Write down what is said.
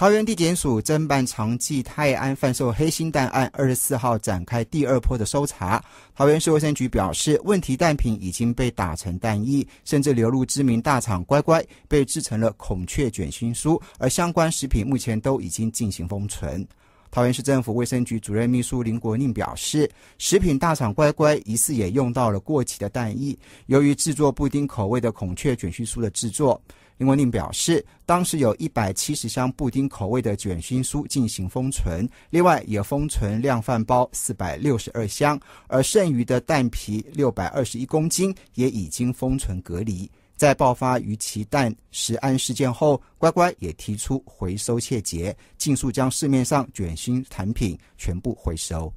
桃园地检署侦办长记泰安贩售黑心蛋案，二十四号展开第二波的搜查。桃园市卫生局表示，问题蛋品已经被打成蛋液，甚至流入知名大厂乖乖，被制成了孔雀卷心酥，而相关食品目前都已经进行封存。桃园市政府卫生局主任秘书林国宁表示，食品大厂乖乖疑似也用到了过期的蛋液，由于制作布丁口味的孔雀卷心酥的制作。林文令表示，当时有一百七十箱布丁口味的卷心酥进行封存，另外也封存量饭包四百六十二箱，而剩余的蛋皮六百二十一公斤也已经封存隔离。在爆发鱼鳍蛋食安事件后，乖乖也提出回收窃节，尽速将市面上卷心产品全部回收。